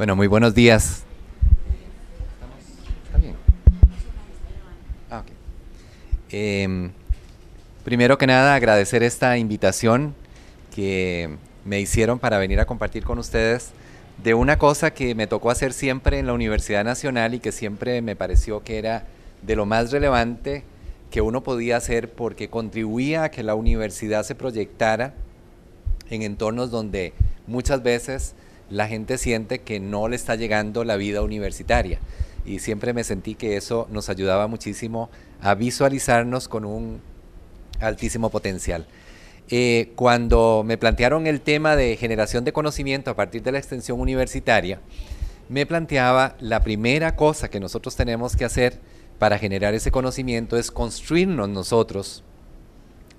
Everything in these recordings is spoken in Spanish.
Bueno, muy buenos días. Ah, em, primero que nada, agradecer esta invitación que me hicieron para venir a compartir con ustedes de una cosa que me tocó hacer siempre en la Universidad Nacional y que siempre me pareció que era de lo más relevante que uno podía hacer porque contribuía a que la universidad se proyectara en entornos donde muchas veces la gente siente que no le está llegando la vida universitaria. Y siempre me sentí que eso nos ayudaba muchísimo a visualizarnos con un altísimo potencial. Eh, cuando me plantearon el tema de generación de conocimiento a partir de la extensión universitaria, me planteaba la primera cosa que nosotros tenemos que hacer para generar ese conocimiento es construirnos nosotros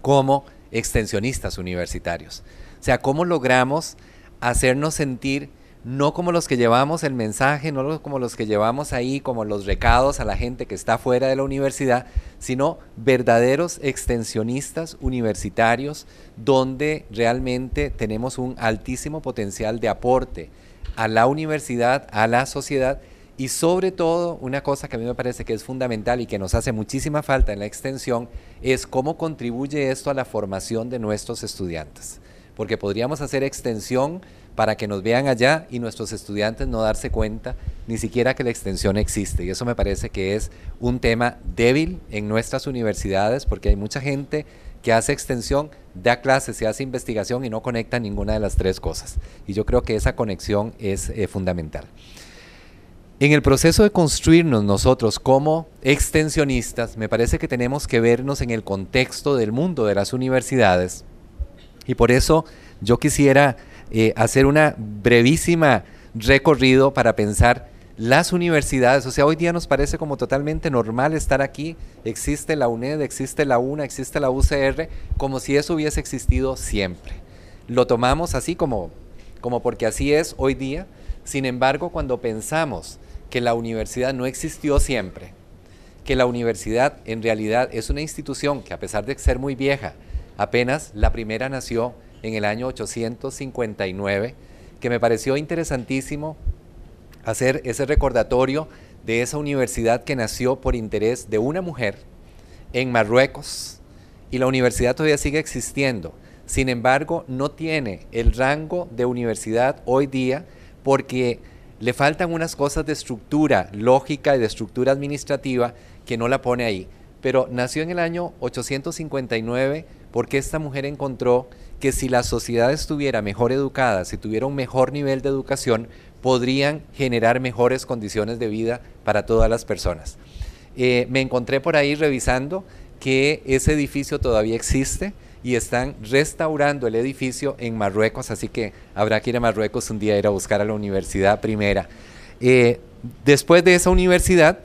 como extensionistas universitarios. O sea, ¿cómo logramos hacernos sentir no como los que llevamos el mensaje, no como los que llevamos ahí, como los recados a la gente que está fuera de la universidad, sino verdaderos extensionistas universitarios donde realmente tenemos un altísimo potencial de aporte a la universidad, a la sociedad y sobre todo una cosa que a mí me parece que es fundamental y que nos hace muchísima falta en la extensión es cómo contribuye esto a la formación de nuestros estudiantes porque podríamos hacer extensión para que nos vean allá y nuestros estudiantes no darse cuenta ni siquiera que la extensión existe. Y eso me parece que es un tema débil en nuestras universidades porque hay mucha gente que hace extensión, da clases, se hace investigación y no conecta ninguna de las tres cosas. Y yo creo que esa conexión es eh, fundamental. En el proceso de construirnos nosotros como extensionistas, me parece que tenemos que vernos en el contexto del mundo de las universidades y por eso yo quisiera eh, hacer una brevísima recorrido para pensar las universidades, o sea, hoy día nos parece como totalmente normal estar aquí, existe la UNED, existe la UNA, existe la UCR, como si eso hubiese existido siempre. Lo tomamos así como, como porque así es hoy día, sin embargo, cuando pensamos que la universidad no existió siempre, que la universidad en realidad es una institución que a pesar de ser muy vieja, Apenas la primera nació en el año 859, que me pareció interesantísimo hacer ese recordatorio de esa universidad que nació por interés de una mujer en Marruecos y la universidad todavía sigue existiendo. Sin embargo, no tiene el rango de universidad hoy día porque le faltan unas cosas de estructura lógica y de estructura administrativa que no la pone ahí. Pero nació en el año 859 porque esta mujer encontró que si la sociedad estuviera mejor educada, si tuviera un mejor nivel de educación, podrían generar mejores condiciones de vida para todas las personas. Eh, me encontré por ahí revisando que ese edificio todavía existe y están restaurando el edificio en Marruecos, así que habrá que ir a Marruecos un día, ir a buscar a la universidad primera. Eh, después de esa universidad,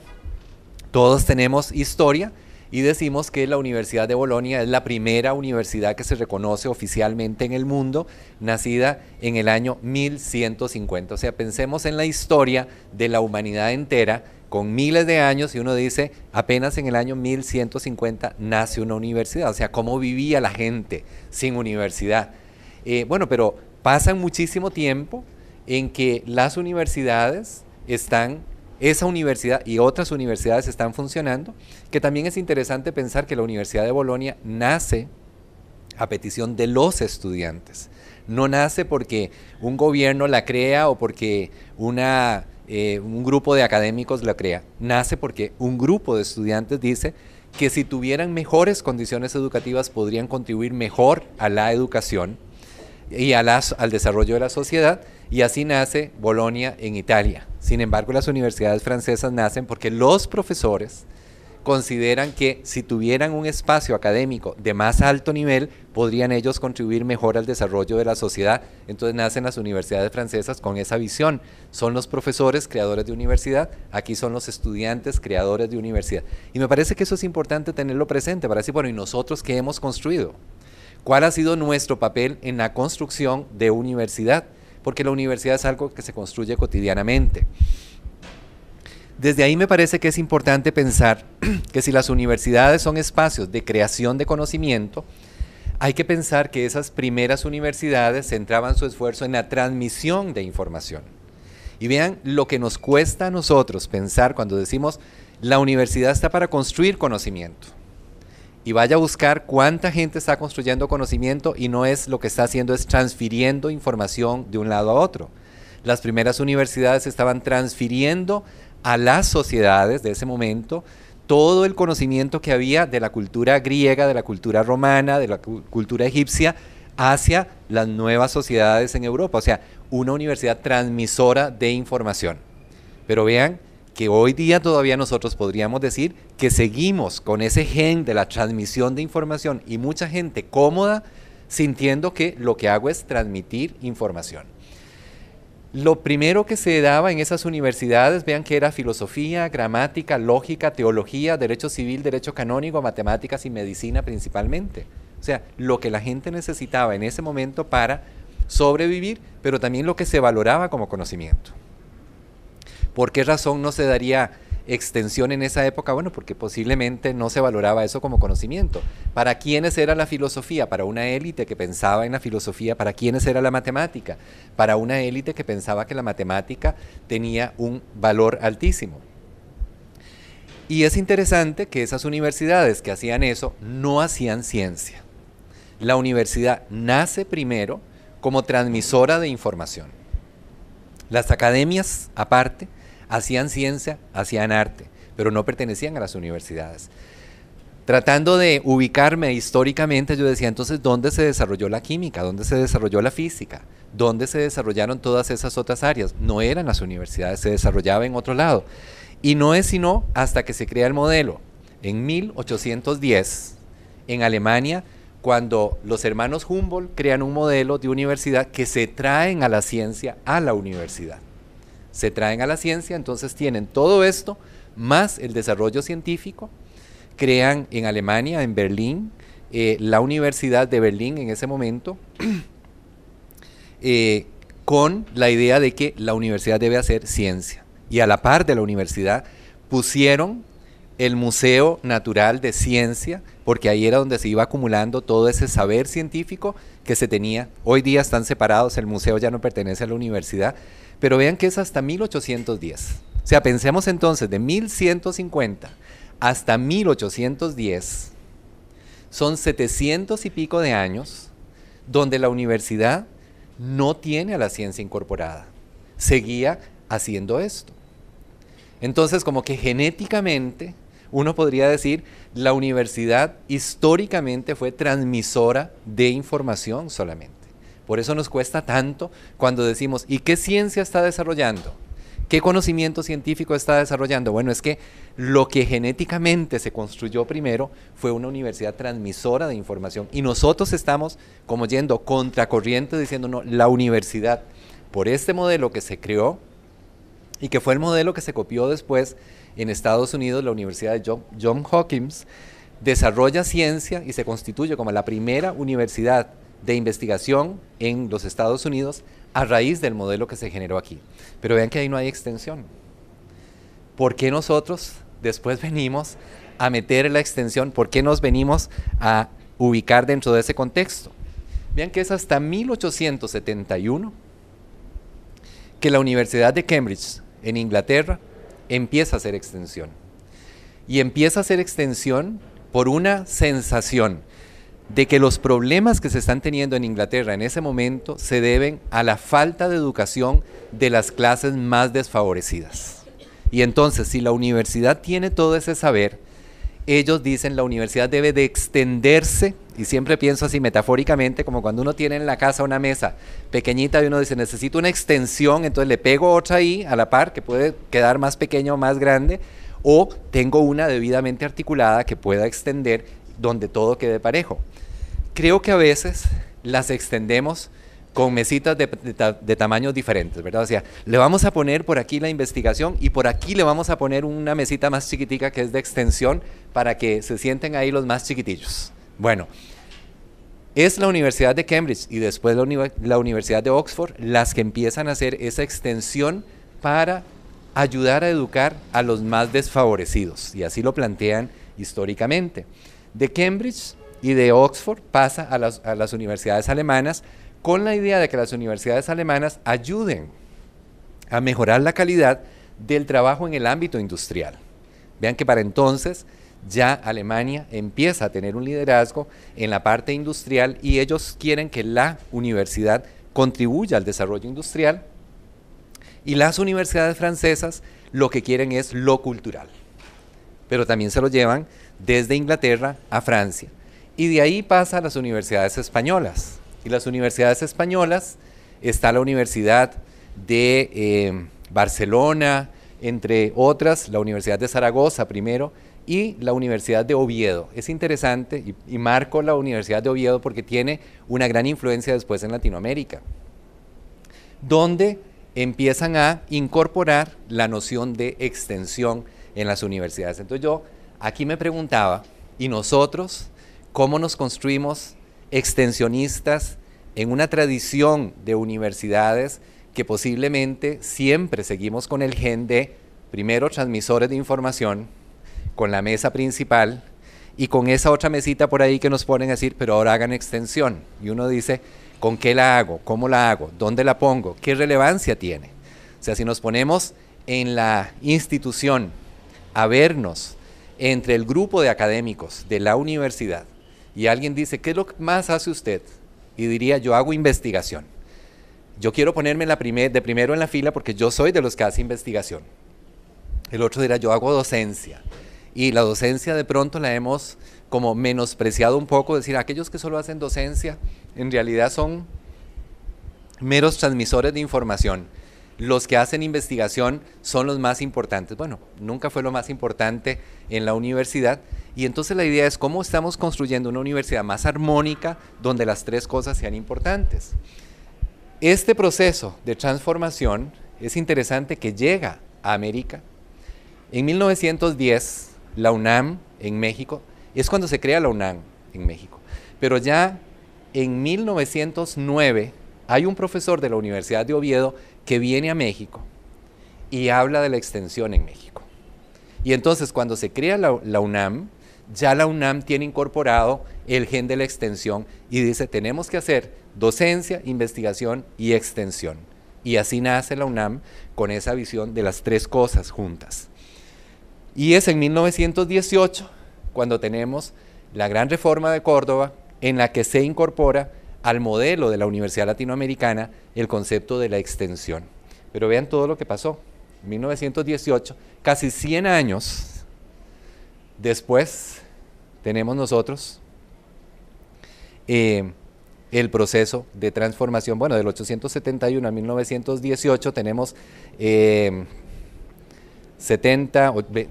todos tenemos historia, y decimos que la Universidad de Bolonia es la primera universidad que se reconoce oficialmente en el mundo, nacida en el año 1150. O sea, pensemos en la historia de la humanidad entera con miles de años y uno dice, apenas en el año 1150 nace una universidad, o sea, cómo vivía la gente sin universidad. Eh, bueno, pero pasan muchísimo tiempo en que las universidades están esa universidad y otras universidades están funcionando, que también es interesante pensar que la Universidad de Bolonia nace a petición de los estudiantes. No nace porque un gobierno la crea o porque eh, un grupo de académicos la crea. Nace porque un grupo de estudiantes dice que si tuvieran mejores condiciones educativas podrían contribuir mejor a la educación y al desarrollo de la sociedad. Y así nace Bolonia en Italia sin embargo, las universidades francesas nacen porque los profesores consideran que si tuvieran un espacio académico de más alto nivel, podrían ellos contribuir mejor al desarrollo de la sociedad. Entonces nacen las universidades francesas con esa visión. Son los profesores creadores de universidad, aquí son los estudiantes creadores de universidad. Y me parece que eso es importante tenerlo presente para decir, bueno, ¿y nosotros qué hemos construido? ¿Cuál ha sido nuestro papel en la construcción de universidad? porque la universidad es algo que se construye cotidianamente. Desde ahí me parece que es importante pensar que si las universidades son espacios de creación de conocimiento, hay que pensar que esas primeras universidades centraban su esfuerzo en la transmisión de información. Y vean lo que nos cuesta a nosotros pensar cuando decimos la universidad está para construir conocimiento y vaya a buscar cuánta gente está construyendo conocimiento y no es lo que está haciendo es transfiriendo información de un lado a otro. Las primeras universidades estaban transfiriendo a las sociedades de ese momento todo el conocimiento que había de la cultura griega, de la cultura romana, de la cultura egipcia, hacia las nuevas sociedades en Europa. O sea, una universidad transmisora de información. Pero vean que hoy día todavía nosotros podríamos decir que seguimos con ese gen de la transmisión de información y mucha gente cómoda sintiendo que lo que hago es transmitir información. Lo primero que se daba en esas universidades, vean que era filosofía, gramática, lógica, teología, derecho civil, derecho canónico, matemáticas y medicina principalmente. O sea, lo que la gente necesitaba en ese momento para sobrevivir, pero también lo que se valoraba como conocimiento. ¿Por qué razón no se daría extensión en esa época? Bueno, porque posiblemente no se valoraba eso como conocimiento. ¿Para quiénes era la filosofía? Para una élite que pensaba en la filosofía. ¿Para quiénes era la matemática? Para una élite que pensaba que la matemática tenía un valor altísimo. Y es interesante que esas universidades que hacían eso no hacían ciencia. La universidad nace primero como transmisora de información. Las academias, aparte, Hacían ciencia, hacían arte, pero no pertenecían a las universidades. Tratando de ubicarme históricamente, yo decía, entonces, ¿dónde se desarrolló la química? ¿Dónde se desarrolló la física? ¿Dónde se desarrollaron todas esas otras áreas? No eran las universidades, se desarrollaba en otro lado. Y no es sino hasta que se crea el modelo. En 1810, en Alemania, cuando los hermanos Humboldt crean un modelo de universidad que se traen a la ciencia a la universidad se traen a la ciencia, entonces tienen todo esto, más el desarrollo científico, crean en Alemania, en Berlín, eh, la Universidad de Berlín en ese momento, eh, con la idea de que la universidad debe hacer ciencia. Y a la par de la universidad pusieron el Museo Natural de Ciencia, porque ahí era donde se iba acumulando todo ese saber científico que se tenía. Hoy día están separados, el museo ya no pertenece a la universidad, pero vean que es hasta 1810. O sea, pensemos entonces de 1150 hasta 1810, son 700 y pico de años donde la universidad no tiene a la ciencia incorporada. Seguía haciendo esto. Entonces, como que genéticamente, uno podría decir, la universidad históricamente fue transmisora de información solamente. Por eso nos cuesta tanto cuando decimos, ¿y qué ciencia está desarrollando? ¿Qué conocimiento científico está desarrollando? Bueno, es que lo que genéticamente se construyó primero fue una universidad transmisora de información y nosotros estamos como yendo contracorriente diciendo, no, la universidad, por este modelo que se creó y que fue el modelo que se copió después en Estados Unidos, la Universidad de John, Hawkins, desarrolla ciencia y se constituye como la primera universidad de investigación en los Estados Unidos a raíz del modelo que se generó aquí. Pero vean que ahí no hay extensión. ¿Por qué nosotros después venimos a meter la extensión? ¿Por qué nos venimos a ubicar dentro de ese contexto? Vean que es hasta 1871 que la Universidad de Cambridge en Inglaterra empieza a hacer extensión. Y empieza a hacer extensión por una sensación de que los problemas que se están teniendo en Inglaterra en ese momento se deben a la falta de educación de las clases más desfavorecidas. Y entonces, si la universidad tiene todo ese saber, ellos dicen la universidad debe de extenderse, y siempre pienso así metafóricamente, como cuando uno tiene en la casa una mesa pequeñita y uno dice necesito una extensión, entonces le pego otra ahí a la par, que puede quedar más pequeño o más grande, o tengo una debidamente articulada que pueda extender donde todo quede parejo. Creo que a veces las extendemos con mesitas de, tamaños diferentes, ¿verdad? O sea, le vamos a poner por aquí la investigación y por aquí le vamos a poner una mesita más chiquitica que es de extensión para que se sienten ahí los más chiquitillos. Bueno, es la Universidad de Cambridge y después la Universidad de Oxford las que empiezan a hacer esa extensión para ayudar a educar a los más desfavorecidos, y así lo plantean históricamente de Cambridge y de Oxford pasa a las, universidades alemanas con la idea de que las universidades alemanas ayuden a mejorar la calidad del trabajo en el ámbito industrial. Vean que para entonces ya Alemania empieza a tener un liderazgo en la parte industrial y ellos quieren que la universidad contribuya al desarrollo industrial y las universidades francesas lo que quieren es lo cultural, pero también se lo llevan desde Inglaterra a Francia. Y de ahí pasa a las universidades españolas. Y las universidades españolas está la Universidad de eh, Barcelona, entre otras, la Universidad de Zaragoza primero, y la Universidad de Oviedo. Es interesante y, y, marco la Universidad de Oviedo porque tiene una gran influencia después en Latinoamérica, donde empiezan a incorporar la noción de extensión en las universidades. Entonces yo Aquí me preguntaba, ¿y nosotros cómo nos construimos extensionistas en una tradición de universidades que posiblemente siempre seguimos con el gen de primero transmisores de información, con la mesa principal y con esa otra mesita por ahí que nos ponen a decir, pero ahora hagan extensión. Y uno dice, ¿con qué la hago? ¿Cómo la hago? ¿Dónde la pongo? ¿Qué relevancia tiene? O sea, si nos ponemos en la institución a vernos entre el grupo de académicos de la universidad y alguien dice, ¿qué es lo que más hace usted? Y diría, yo hago investigación. Yo quiero ponerme de primero en la fila porque yo soy de los que hace investigación. El otro dirá, yo hago docencia. Y la docencia de pronto la hemos como menospreciado un poco, decir, aquellos que solo hacen docencia en realidad son meros transmisores de información los que hacen investigación son los más importantes. Bueno, nunca fue lo más importante en la universidad. Y entonces la idea es cómo estamos construyendo una universidad más armónica donde las tres cosas sean importantes. Este proceso de transformación es interesante que llega a América. En 1910, la UNAM en México, es cuando se crea la UNAM en México. Pero ya en 1909 hay un profesor de la Universidad de Oviedo que viene a México y habla de la extensión en México. Y entonces cuando se crea la, UNAM, ya la UNAM tiene incorporado el gen de la extensión y dice, tenemos que hacer docencia, investigación y extensión. Y así nace la UNAM con esa visión de las tres cosas juntas. Y es en 1918 cuando tenemos la gran reforma de Córdoba en la que se incorpora al modelo de la Universidad Latinoamericana el concepto de la extensión. Pero vean todo lo que pasó. 1918, casi 100 años después, tenemos nosotros eh, el proceso de transformación. Bueno, del 871 a 1918 tenemos 70, eh,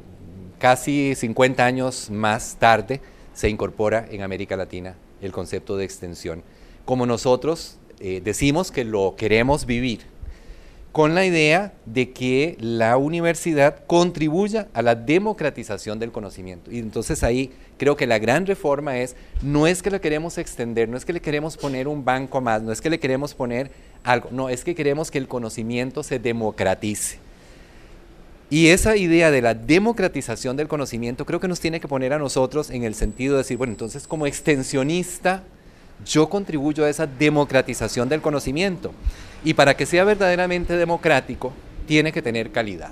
casi 50 años más tarde, se incorpora en América Latina el concepto de extensión como nosotros eh, decimos que lo queremos vivir, con la idea de que la universidad contribuya a la democratización del conocimiento. Y entonces ahí creo que la gran reforma es, no es que lo queremos extender, no es que le queremos poner un banco más, no es que le queremos poner algo, no, es que queremos que el conocimiento se democratice. Y esa idea de la democratización del conocimiento creo que nos tiene que poner a nosotros en el sentido de decir, bueno, entonces como extensionista yo contribuyo a esa democratización del conocimiento. Y para que sea verdaderamente democrático, tiene que tener calidad.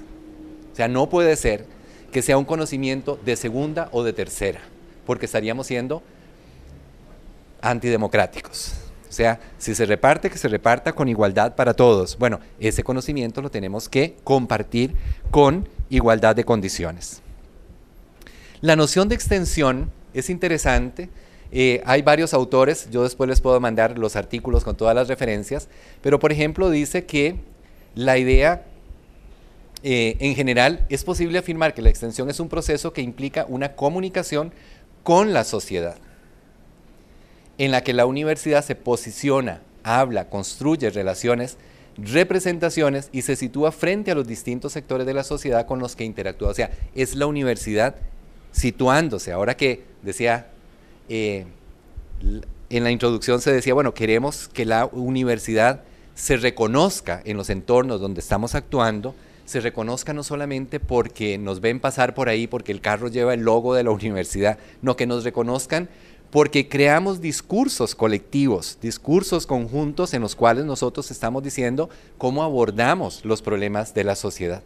O sea, no puede ser que sea un conocimiento de segunda o de tercera, porque estaríamos siendo antidemocráticos. O sea, si se reparte, que se reparta con igualdad para todos. Bueno, ese conocimiento lo tenemos que compartir con igualdad de condiciones. La noción de extensión es interesante eh, hay varios autores, yo después les puedo mandar los artículos con todas las referencias, pero por ejemplo dice que la idea eh, en general es posible afirmar que la extensión es un proceso que implica una comunicación con la sociedad, en la que la universidad se posiciona, habla, construye relaciones, representaciones y se sitúa frente a los distintos sectores de la sociedad con los que interactúa. O sea, es la universidad situándose. Ahora que decía eh, en la introducción se decía, bueno, queremos que la universidad se reconozca en los entornos donde estamos actuando, se reconozca no solamente porque nos ven pasar por ahí, porque el carro lleva el logo de la universidad, no que nos reconozcan porque creamos discursos colectivos, discursos conjuntos en los cuales nosotros estamos diciendo cómo abordamos los problemas de la sociedad.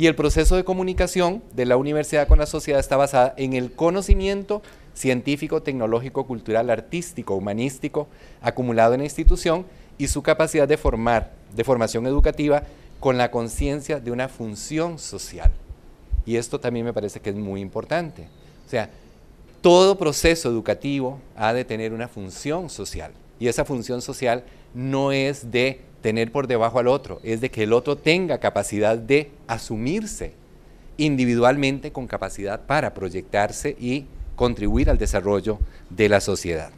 Y el proceso de comunicación de la universidad con la sociedad está basada en el conocimiento científico, tecnológico, cultural, artístico, humanístico acumulado en la institución y su capacidad de formar, de formación educativa con la conciencia de una función social. Y esto también me parece que es muy importante. O sea, todo proceso educativo ha de tener una función social y esa función social no es de tener por debajo al otro, es de que el otro tenga capacidad de asumirse individualmente con capacidad para proyectarse y contribuir al desarrollo de la sociedad.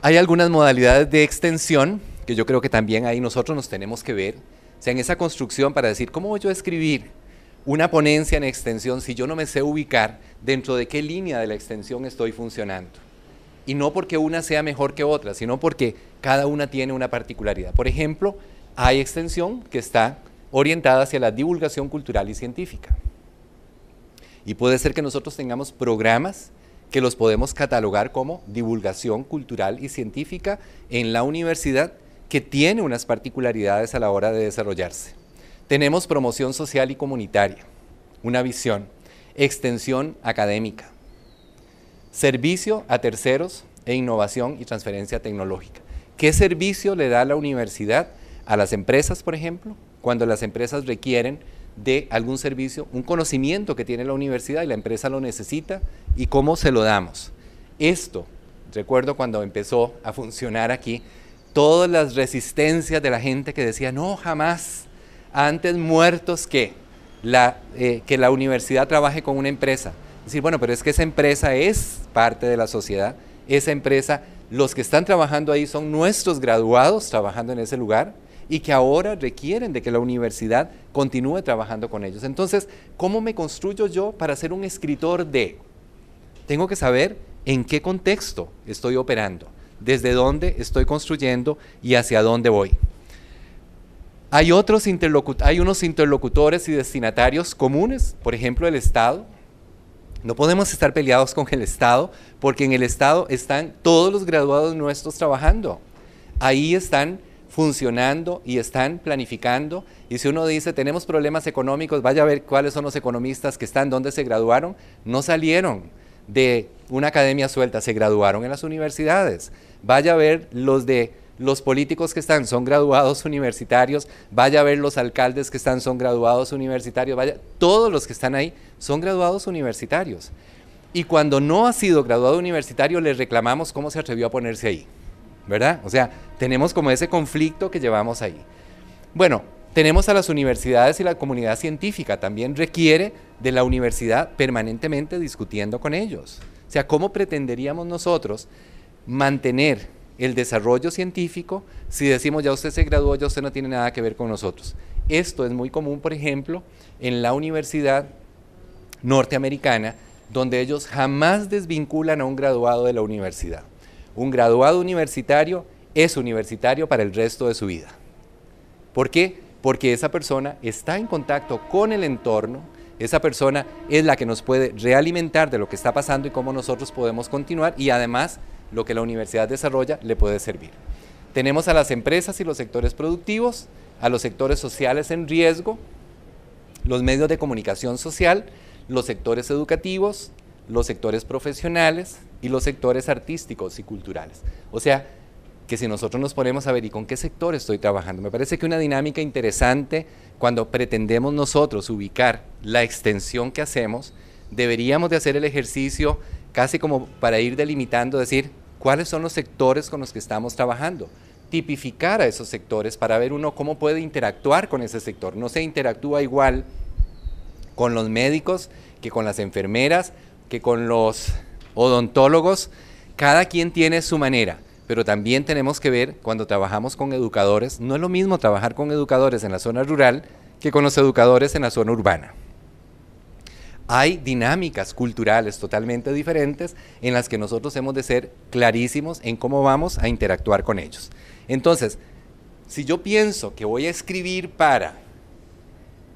Hay algunas modalidades de extensión que yo creo que también ahí nosotros nos tenemos que ver, o sea, en esa construcción para decir, ¿cómo voy yo a escribir una ponencia en extensión si yo no me sé ubicar dentro de qué línea de la extensión estoy funcionando? Y no porque una sea mejor que otra, sino porque cada una tiene una particularidad. Por ejemplo, hay extensión que está orientada hacia la divulgación cultural y científica. Y puede ser que nosotros tengamos programas que los podemos catalogar como divulgación cultural y científica en la universidad que tiene unas particularidades a la hora de desarrollarse. Tenemos promoción social y comunitaria, una visión, extensión académica, Servicio a terceros e innovación y transferencia tecnológica. ¿Qué servicio le da la universidad a las empresas, por ejemplo, cuando las empresas requieren de algún servicio, un conocimiento que tiene la universidad y la empresa lo necesita y cómo se lo damos? Esto, recuerdo cuando empezó a funcionar aquí, todas las resistencias de la gente que decía, no, jamás, antes muertos que la, eh, que la universidad trabaje con una empresa decir, bueno, pero es que esa empresa es parte de la sociedad, esa empresa, los que están trabajando ahí son nuestros graduados trabajando en ese lugar y que ahora requieren de que la universidad continúe trabajando con ellos. Entonces, ¿cómo me construyo yo para ser un escritor de? Tengo que saber en qué contexto estoy operando, desde dónde estoy construyendo y hacia dónde voy. Hay, otros hay unos interlocutores y destinatarios comunes, por ejemplo, el Estado, no podemos estar peleados con el Estado, porque en el Estado están todos los graduados nuestros trabajando. Ahí están funcionando y están planificando. Y si uno dice, tenemos problemas económicos, vaya a ver cuáles son los economistas que están, dónde se graduaron. No salieron de una academia suelta, se graduaron en las universidades. Vaya a ver los de los políticos que están, son graduados universitarios. Vaya a ver los alcaldes que están, son graduados universitarios. Vaya, todos los que están ahí son graduados universitarios. Y cuando no ha sido graduado universitario, le reclamamos cómo se atrevió a ponerse ahí, ¿verdad? O sea, tenemos como ese conflicto que llevamos ahí. Bueno, tenemos a las universidades y la comunidad científica, también requiere de la universidad permanentemente discutiendo con ellos. O sea, ¿cómo pretenderíamos nosotros mantener el desarrollo científico si decimos ya usted se graduó, ya usted no tiene nada que ver con nosotros? Esto es muy común, por ejemplo, en la universidad norteamericana, donde ellos jamás desvinculan a un graduado de la universidad. Un graduado universitario es universitario para el resto de su vida. ¿Por qué? Porque esa persona está en contacto con el entorno, esa persona es la que nos puede realimentar de lo que está pasando y cómo nosotros podemos continuar y además lo que la universidad desarrolla le puede servir. Tenemos a las empresas y los sectores productivos, a los sectores sociales en riesgo, los medios de comunicación social, los sectores educativos, los sectores profesionales y los sectores artísticos y culturales. O sea, que si nosotros nos ponemos a ver y con qué sector estoy trabajando, me parece que una dinámica interesante cuando pretendemos nosotros ubicar la extensión que hacemos, deberíamos de hacer el ejercicio casi como para ir delimitando, decir, cuáles son los sectores con los que estamos trabajando, tipificar a esos sectores para ver uno cómo puede interactuar con ese sector. No se interactúa igual con los médicos, que con las enfermeras, que con los odontólogos. Cada quien tiene su manera, pero también tenemos que ver cuando trabajamos con educadores, no es lo mismo trabajar con educadores en la zona rural que con los educadores en la zona urbana. Hay dinámicas culturales totalmente diferentes en las que nosotros hemos de ser clarísimos en cómo vamos a interactuar con ellos. Entonces, si yo pienso que voy a escribir para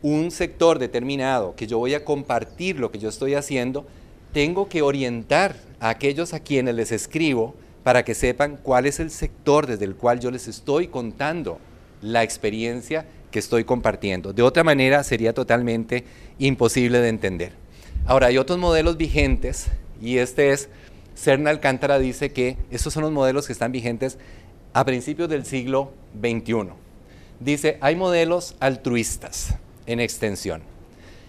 un sector determinado que yo voy a compartir lo que yo estoy haciendo, tengo que orientar a aquellos a quienes les escribo para que sepan cuál es el sector desde el cual yo les estoy contando la experiencia que estoy compartiendo. De otra manera sería totalmente imposible de entender. Ahora, hay otros modelos vigentes y este es, Cerna Alcántara dice que estos son los modelos que están vigentes a principios del siglo XXI. Dice, hay modelos altruistas en extensión.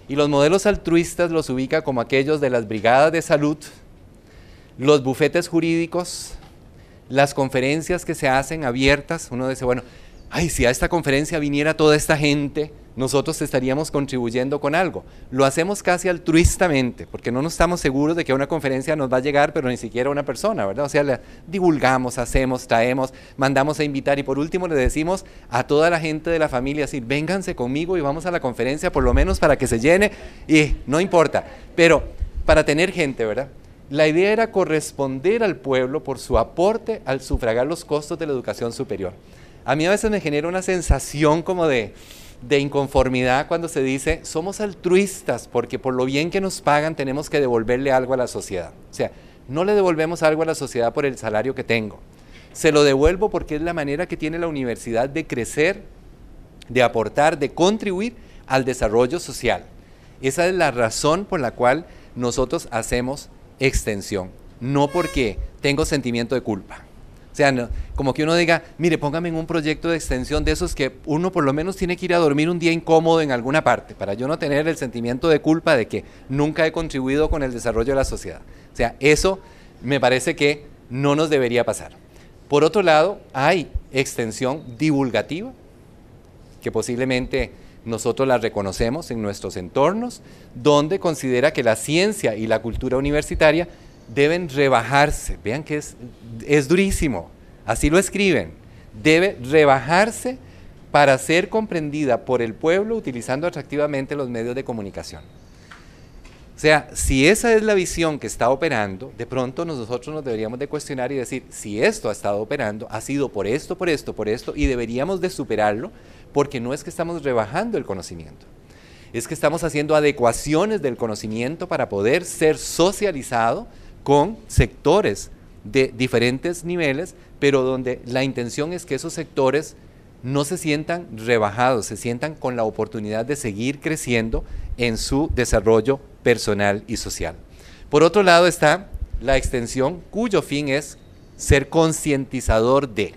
Y los modelos altruistas los ubica como aquellos de las brigadas de salud, los bufetes jurídicos, las conferencias que se hacen abiertas. Uno dice, bueno, ay, si a esta conferencia viniera toda esta gente, nosotros estaríamos contribuyendo con algo. Lo hacemos casi altruistamente, porque no nos estamos seguros de que una conferencia nos va a llegar, pero ni siquiera una persona, ¿verdad? O sea, la divulgamos, hacemos, traemos, mandamos a invitar y por último le decimos a toda la gente de la familia, así, vénganse conmigo y vamos a la conferencia por lo menos para que se llene y no importa, pero para tener gente, ¿verdad? La idea era corresponder al pueblo por su aporte al sufragar los costos de la educación superior. A mí a veces me genera una sensación como de, de inconformidad cuando se dice somos altruistas porque por lo bien que nos pagan tenemos que devolverle algo a la sociedad. O sea, no le devolvemos algo a la sociedad por el salario que tengo. Se lo devuelvo porque es la manera que tiene la universidad de crecer, de aportar, de contribuir al desarrollo social. Esa es la razón por la cual nosotros hacemos extensión, no porque tengo sentimiento de culpa. O sea, como que uno diga, mire, póngame en un proyecto de extensión de esos que uno por lo menos tiene que ir a dormir un día incómodo en alguna parte, para yo no tener el sentimiento de culpa de que nunca he contribuido con el desarrollo de la sociedad. O sea, eso me parece que no nos debería pasar. Por otro lado, hay extensión divulgativa, que posiblemente nosotros la reconocemos en nuestros entornos, donde considera que la ciencia y la cultura universitaria deben rebajarse. Vean que es, durísimo. Así lo escriben. Debe rebajarse para ser comprendida por el pueblo utilizando atractivamente los medios de comunicación. O sea, si esa es la visión que está operando, de pronto nosotros nos deberíamos de cuestionar y decir, si esto ha estado operando, ha sido por esto, por esto, por esto, y deberíamos de superarlo, porque no es que estamos rebajando el conocimiento, es que estamos haciendo adecuaciones del conocimiento para poder ser socializado con sectores de diferentes niveles, pero donde la intención es que esos sectores no se sientan rebajados, se sientan con la oportunidad de seguir creciendo en su desarrollo personal y social. Por otro lado está la extensión cuyo fin es ser concientizador de.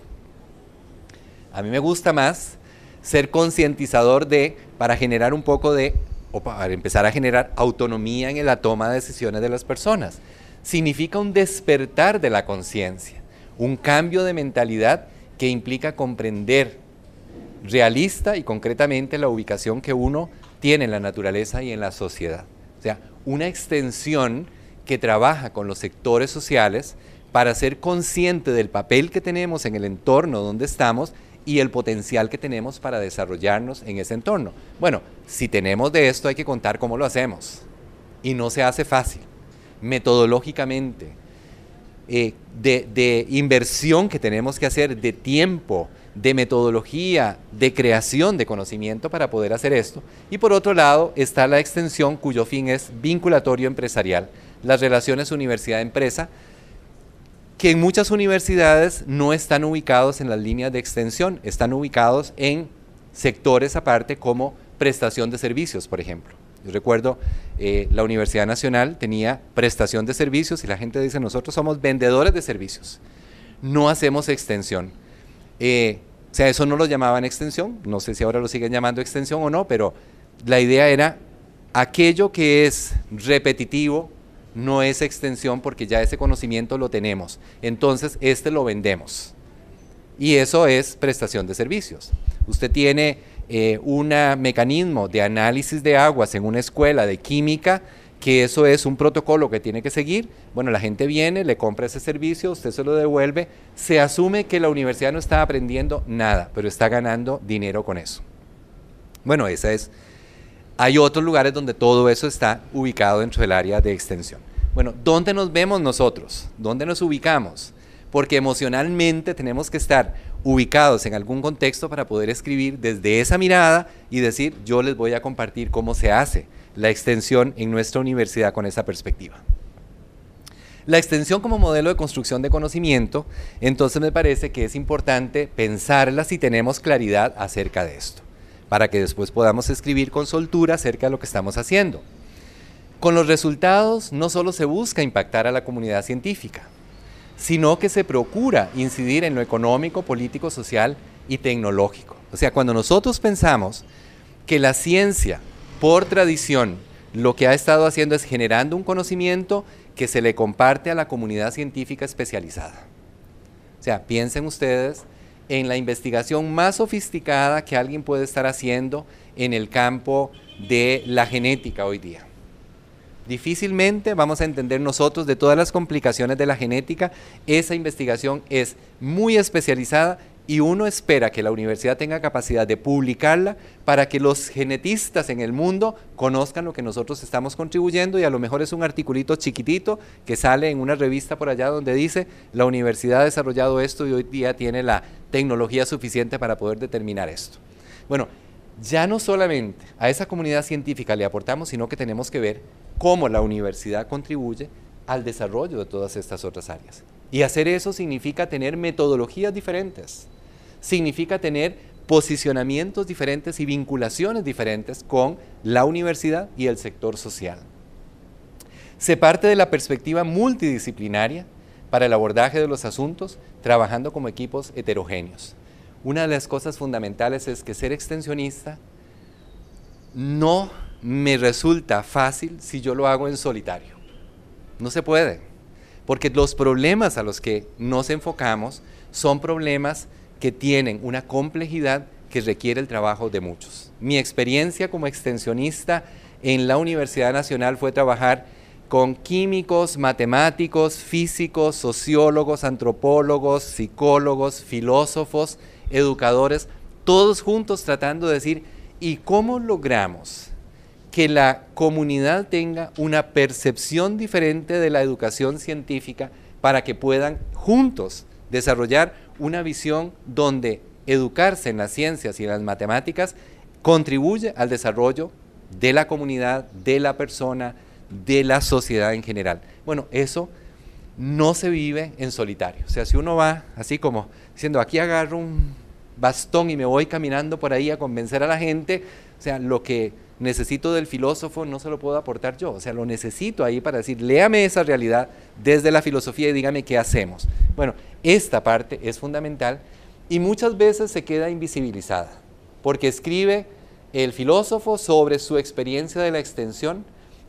A mí me gusta más ser concientizador de para generar un poco de, o para empezar a generar autonomía en la toma de decisiones de las personas significa un despertar de la conciencia, un cambio de mentalidad que implica comprender realista y concretamente la ubicación que uno tiene en la naturaleza y en la sociedad. O sea, una extensión que trabaja con los sectores sociales para ser consciente del papel que tenemos en el entorno donde estamos y el potencial que tenemos para desarrollarnos en ese entorno. Bueno, si tenemos de esto hay que contar cómo lo hacemos y no se hace fácil metodológicamente, eh, de, de inversión que tenemos que hacer, de tiempo, de metodología, de creación de conocimiento para poder hacer esto. Y por otro lado está la extensión cuyo fin es vinculatorio empresarial, las relaciones universidad-empresa, que en muchas universidades no están ubicados en las líneas de extensión, están ubicados en sectores aparte como prestación de servicios, por ejemplo recuerdo, eh, la Universidad Nacional tenía prestación de servicios y la gente dice, nosotros somos vendedores de servicios, no hacemos extensión. Eh, o sea, eso no lo llamaban extensión, no sé si ahora lo siguen llamando extensión o no, pero la idea era aquello que es repetitivo no es extensión porque ya ese conocimiento lo tenemos. Entonces, este lo vendemos. Y eso es prestación de servicios. Usted tiene eh, un mecanismo de análisis de aguas en una escuela de química, que eso es un protocolo que tiene que seguir. Bueno, la gente viene, le compra ese servicio, usted se lo devuelve, se asume que la universidad no está aprendiendo nada, pero está ganando dinero con eso. Bueno, esa es... Hay otros lugares donde todo eso está ubicado dentro del área de extensión. Bueno, ¿dónde nos vemos nosotros? ¿Dónde nos ubicamos? porque emocionalmente tenemos que estar ubicados en algún contexto para poder escribir desde esa mirada y decir, yo les voy a compartir cómo se hace la extensión en nuestra universidad con esa perspectiva. La extensión como modelo de construcción de conocimiento, entonces me parece que es importante pensarla si tenemos claridad acerca de esto, para que después podamos escribir con soltura acerca de lo que estamos haciendo. Con los resultados no solo se busca impactar a la comunidad científica, sino que se procura incidir en lo económico, político, social y tecnológico. O sea, cuando nosotros pensamos que la ciencia, por tradición, lo que ha estado haciendo es generando un conocimiento que se le comparte a la comunidad científica especializada. O sea, piensen ustedes en la investigación más sofisticada que alguien puede estar haciendo en el campo de la genética hoy día difícilmente vamos a entender nosotros de todas las complicaciones de la genética. Esa investigación es muy especializada y uno espera que la universidad tenga capacidad de publicarla para que los genetistas en el mundo conozcan lo que nosotros estamos contribuyendo y a lo mejor es un articulito chiquitito que sale en una revista por allá donde dice la universidad ha desarrollado esto y hoy día tiene la tecnología suficiente para poder determinar esto. Bueno, ya no solamente a esa comunidad científica le aportamos, sino que tenemos que ver cómo la universidad contribuye al desarrollo de todas estas otras áreas. Y hacer eso significa tener metodologías diferentes, significa tener posicionamientos diferentes y vinculaciones diferentes con la universidad y el sector social. Se parte de la perspectiva multidisciplinaria para el abordaje de los asuntos, trabajando como equipos heterogéneos. Una de las cosas fundamentales es que ser extensionista no me resulta fácil si yo lo hago en solitario. No se puede, porque los problemas a los que nos enfocamos son problemas que tienen una complejidad que requiere el trabajo de muchos. Mi experiencia como extensionista en la Universidad Nacional fue trabajar con químicos, matemáticos, físicos, sociólogos, antropólogos, psicólogos, filósofos, educadores, todos juntos tratando de decir, ¿y cómo logramos que la comunidad tenga una percepción diferente de la educación científica para que puedan juntos desarrollar una visión donde educarse en las ciencias y en las matemáticas contribuye al desarrollo de la comunidad, de la persona, de la sociedad en general. Bueno, eso no se vive en solitario. O sea, si uno va así como diciendo, aquí agarro un bastón y me voy caminando por ahí a convencer a la gente, o sea, lo que necesito del filósofo, no se lo puedo aportar yo. O sea, lo necesito ahí para decir, léame esa realidad desde la filosofía y dígame qué hacemos. Bueno, esta parte es fundamental y muchas veces se queda invisibilizada, porque escribe el filósofo sobre su experiencia de la extensión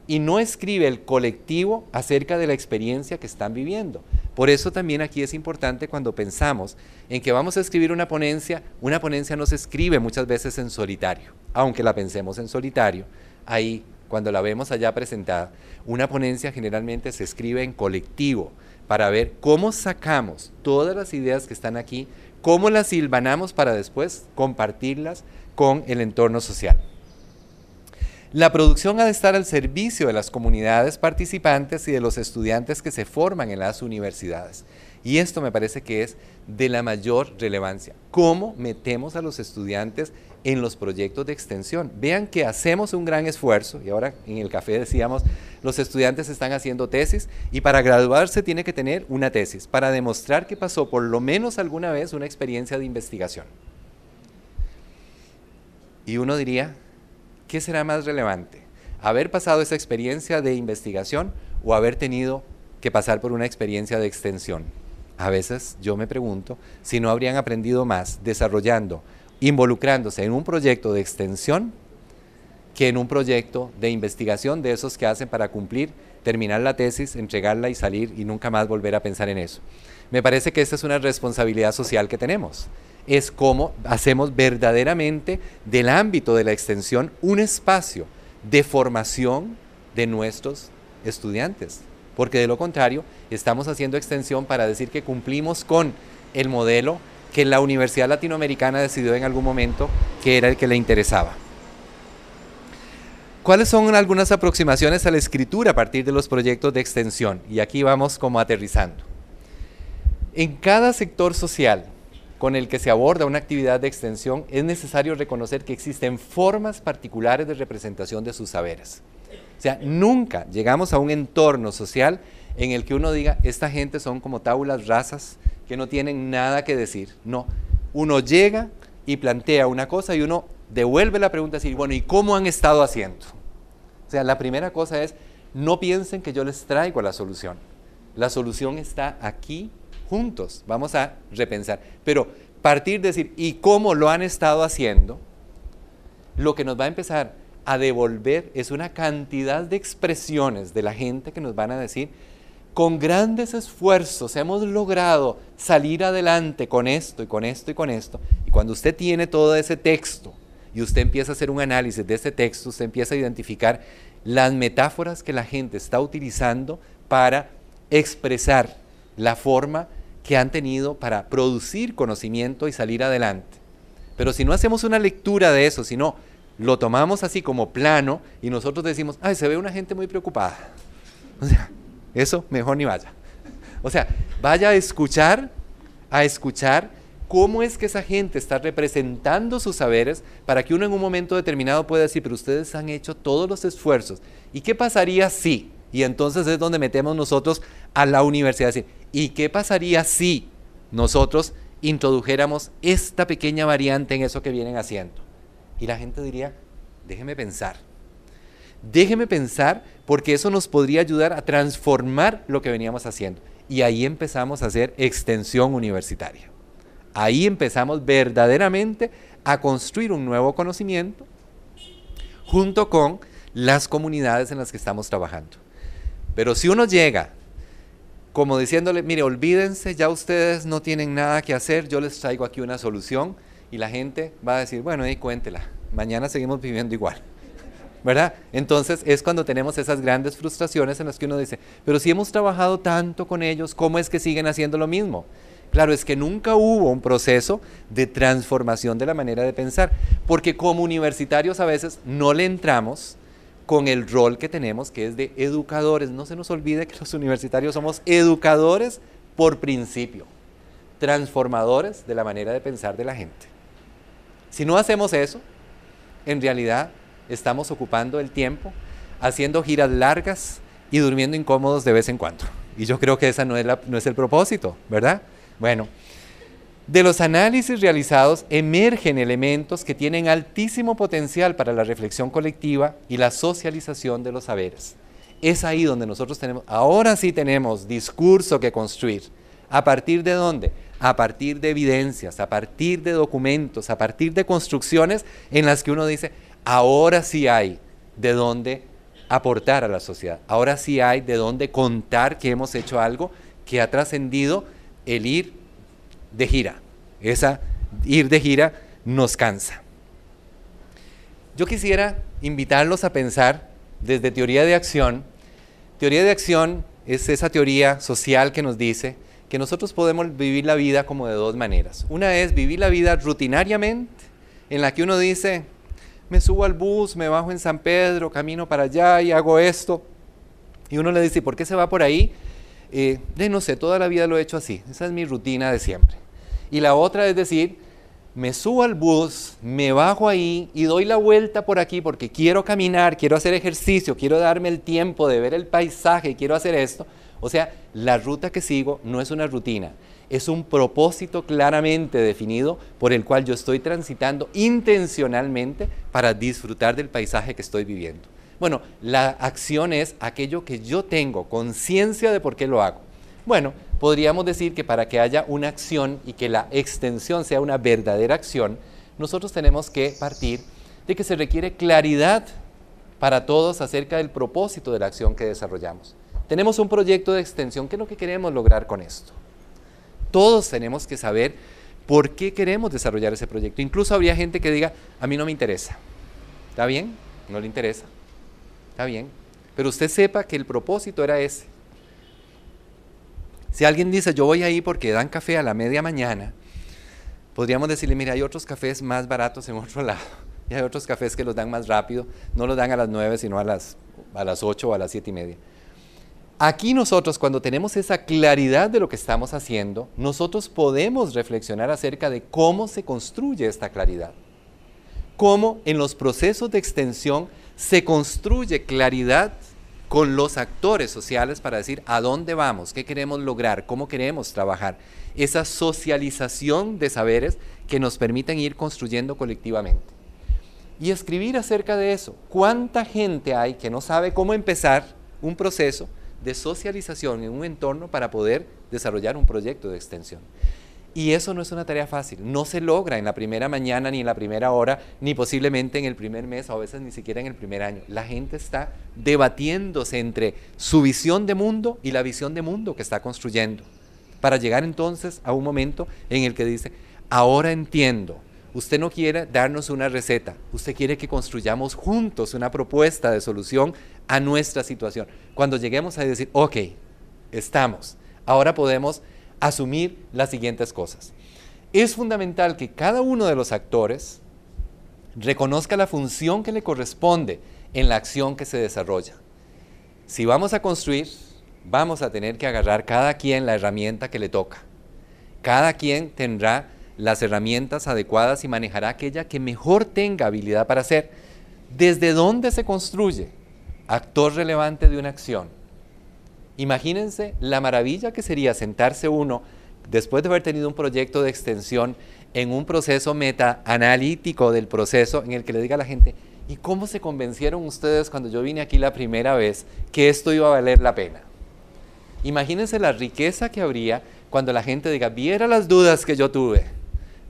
y no escribe el colectivo acerca de la experiencia que están viviendo. Por eso también aquí es importante cuando pensamos en que vamos a escribir una ponencia, una ponencia no se escribe muchas veces en solitario, aunque la pensemos en solitario, ahí cuando la vemos allá presentada, una ponencia generalmente se escribe en colectivo para ver cómo sacamos todas las ideas que están aquí, cómo las silvanamos para después compartirlas con el entorno social. La producción ha de estar al servicio de las comunidades participantes y de los estudiantes que se forman en las universidades. Y esto me parece que es de la mayor relevancia. ¿Cómo metemos a los estudiantes en los proyectos de extensión? Vean que hacemos un gran esfuerzo, y ahora en el café decíamos, los estudiantes están haciendo tesis y para graduarse tiene que tener una tesis, para demostrar que pasó por lo menos alguna vez una experiencia de investigación. Y uno diría, ¿qué será más relevante? ¿Haber pasado esa experiencia de investigación o haber tenido que pasar por una experiencia de extensión? A veces yo me pregunto si no habrían aprendido más desarrollando, involucrándose en un proyecto de extensión que en un proyecto de investigación de esos que hacen para cumplir, terminar la tesis, entregarla y salir y nunca más volver a pensar en eso. Me parece que esta es una responsabilidad social que tenemos es cómo hacemos verdaderamente del ámbito de la extensión un espacio de formación de nuestros estudiantes. Porque de lo contrario, estamos haciendo extensión para decir que cumplimos con el modelo que la Universidad Latinoamericana decidió en algún momento que era el que le interesaba. ¿Cuáles son algunas aproximaciones a la escritura a partir de los proyectos de extensión? Y aquí vamos como aterrizando. En cada sector social, con el que se aborda una actividad de extensión, es necesario reconocer que existen formas particulares de representación de sus saberes. O sea, nunca llegamos a un entorno social en el que uno diga, esta gente son como tábulas razas que no tienen nada que decir. No, uno llega y plantea una cosa y uno devuelve la pregunta y dice, bueno, ¿y cómo han estado haciendo? O sea, la primera cosa es, no piensen que yo les traigo la solución. La solución está aquí juntos, vamos a repensar. Pero partir de decir, ¿y cómo lo han estado haciendo? Lo que nos va a empezar a devolver es una cantidad de expresiones de la gente que nos van a decir, con grandes esfuerzos hemos logrado salir adelante con esto y con esto y con esto. Y cuando usted tiene todo ese texto y usted empieza a hacer un análisis de ese texto, usted empieza a identificar las metáforas que la gente está utilizando para expresar la forma que han tenido para producir conocimiento y salir adelante. Pero si no hacemos una lectura de eso, si no lo tomamos así como plano y nosotros decimos, ay, se ve una gente muy preocupada. O sea, eso mejor ni vaya. O sea, vaya a escuchar, a escuchar cómo es que esa gente está representando sus saberes para que uno en un momento determinado pueda decir, pero ustedes han hecho todos los esfuerzos. ¿Y qué pasaría si? Y entonces es donde metemos nosotros a la universidad. Decir, ¿Y qué pasaría si nosotros introdujéramos esta pequeña variante en eso que vienen haciendo? Y la gente diría, déjeme pensar. Déjeme pensar porque eso nos podría ayudar a transformar lo que veníamos haciendo. Y ahí empezamos a hacer extensión universitaria. Ahí empezamos verdaderamente a construir un nuevo conocimiento junto con las comunidades en las que estamos trabajando. Pero si uno llega como diciéndole, mire, olvídense, ya ustedes no tienen nada que hacer, yo les traigo aquí una solución y la gente va a decir, bueno, ahí cuéntela, mañana seguimos viviendo igual. ¿Verdad? Entonces es cuando tenemos esas grandes frustraciones en las que uno dice, pero si hemos trabajado tanto con ellos, ¿cómo es que siguen haciendo lo mismo? Claro, es que nunca hubo un proceso de transformación de la manera de pensar, porque como universitarios a veces no le entramos con el rol que tenemos, que es de educadores. No se nos olvide que los universitarios somos educadores por principio, transformadores de la manera de pensar de la gente. Si no hacemos eso, en realidad estamos ocupando el tiempo haciendo giras largas y durmiendo incómodos de vez en cuando. Y yo creo que ese no es, no es el propósito, ¿verdad? Bueno. De los análisis realizados emergen elementos que tienen altísimo potencial para la reflexión colectiva y la socialización de los saberes. Es ahí donde nosotros tenemos, ahora sí tenemos discurso que construir. ¿A partir de dónde? A partir de evidencias, a partir de documentos, a partir de construcciones en las que uno dice, ahora sí hay de dónde aportar a la sociedad, ahora sí hay de dónde contar que hemos hecho algo que ha trascendido el ir de gira. Esa ir de gira nos cansa. Yo quisiera invitarlos a pensar desde teoría de acción. Teoría de acción es esa teoría social que nos dice que nosotros podemos vivir la vida como de dos maneras. Una es vivir la vida rutinariamente, en la que uno dice, me subo al bus, me bajo en San Pedro, camino para allá y hago esto. Y uno le dice, ¿por qué se va por ahí? Eh, no sé, toda la vida lo he hecho así, esa es mi rutina de siempre. Y la otra es decir, me subo al bus, me bajo ahí y doy la vuelta por aquí porque quiero caminar, quiero hacer ejercicio, quiero darme el tiempo de ver el paisaje, quiero hacer esto. O sea, la ruta que sigo no es una rutina, es un propósito claramente definido por el cual yo estoy transitando intencionalmente para disfrutar del paisaje que estoy viviendo. Bueno, la acción es aquello que yo tengo conciencia de por qué lo hago. Bueno, podríamos decir que para que haya una acción y que la extensión sea una verdadera acción, nosotros tenemos que partir de que se requiere claridad para todos acerca del propósito de la acción que desarrollamos. Tenemos un proyecto de extensión, ¿qué es lo que queremos lograr con esto? Todos tenemos que saber por qué queremos desarrollar ese proyecto. Incluso habría gente que diga, a mí no me interesa. ¿Está bien? No le interesa. Está bien. Pero usted sepa que el propósito era ese. Si alguien dice, yo voy ahí porque dan café a la media mañana, podríamos decirle, mira, hay otros cafés más baratos en otro lado. Y hay otros cafés que los dan más rápido. No los dan a las 9, sino a las, a las 8 o a las siete y media. Aquí nosotros, cuando tenemos esa claridad de lo que estamos haciendo, nosotros podemos reflexionar acerca de cómo se construye esta claridad. Cómo en los procesos de extensión se construye claridad con los actores sociales para decir a dónde vamos, qué queremos lograr, cómo queremos trabajar. Esa socialización de saberes que nos permiten ir construyendo colectivamente. Y escribir acerca de eso. ¿Cuánta gente hay que no sabe cómo empezar un proceso de socialización en un entorno para poder desarrollar un proyecto de extensión? Y eso no es una tarea fácil, no se logra en la primera mañana, ni en la primera hora, ni posiblemente en el primer mes, o a veces ni siquiera en el primer año. La gente está debatiéndose entre su visión de mundo y la visión de mundo que está construyendo, para llegar entonces a un momento en el que dice, ahora entiendo, usted no quiere darnos una receta, usted quiere que construyamos juntos una propuesta de solución a nuestra situación. Cuando lleguemos a decir, ok, estamos, ahora podemos asumir las siguientes cosas. Es fundamental que cada uno de los actores reconozca la función que le corresponde en la acción que se desarrolla. Si vamos a construir, vamos a tener que agarrar cada quien la herramienta que le toca. Cada quien tendrá las herramientas adecuadas y manejará aquella que mejor tenga habilidad para hacer. ¿Desde dónde se construye? Actor relevante de una acción Imagínense la maravilla que sería sentarse uno después de haber tenido un proyecto de extensión en un proceso meta-analítico del proceso en el que le diga a la gente, ¿y cómo se convencieron ustedes cuando yo vine aquí la primera vez que esto iba a valer la pena? Imagínense la riqueza que habría cuando la gente diga, viera las dudas que yo tuve,